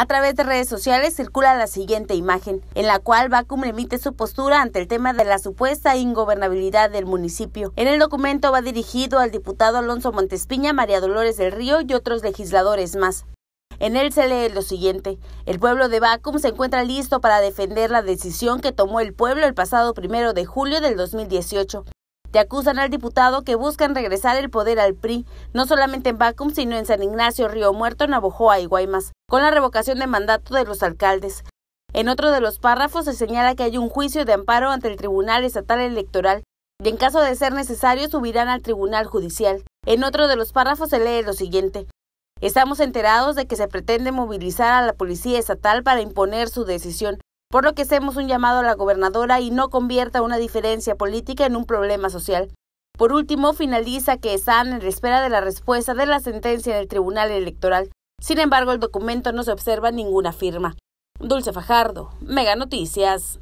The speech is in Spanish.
A través de redes sociales circula la siguiente imagen, en la cual Vacum emite su postura ante el tema de la supuesta ingobernabilidad del municipio. En el documento va dirigido al diputado Alonso Montespiña, María Dolores del Río y otros legisladores más. En él se lee lo siguiente: El pueblo de Vacum se encuentra listo para defender la decisión que tomó el pueblo el pasado primero de julio del 2018 te acusan al diputado que buscan regresar el poder al PRI, no solamente en Bacum, sino en San Ignacio, Río Muerto, Navojoa y Guaymas, con la revocación de mandato de los alcaldes. En otro de los párrafos se señala que hay un juicio de amparo ante el Tribunal Estatal Electoral y en caso de ser necesario subirán al Tribunal Judicial. En otro de los párrafos se lee lo siguiente. Estamos enterados de que se pretende movilizar a la Policía Estatal para imponer su decisión, por lo que hacemos un llamado a la gobernadora y no convierta una diferencia política en un problema social. Por último, finaliza que están en la espera de la respuesta de la sentencia del Tribunal Electoral. Sin embargo, el documento no se observa ninguna firma. Dulce Fajardo, Mega Noticias.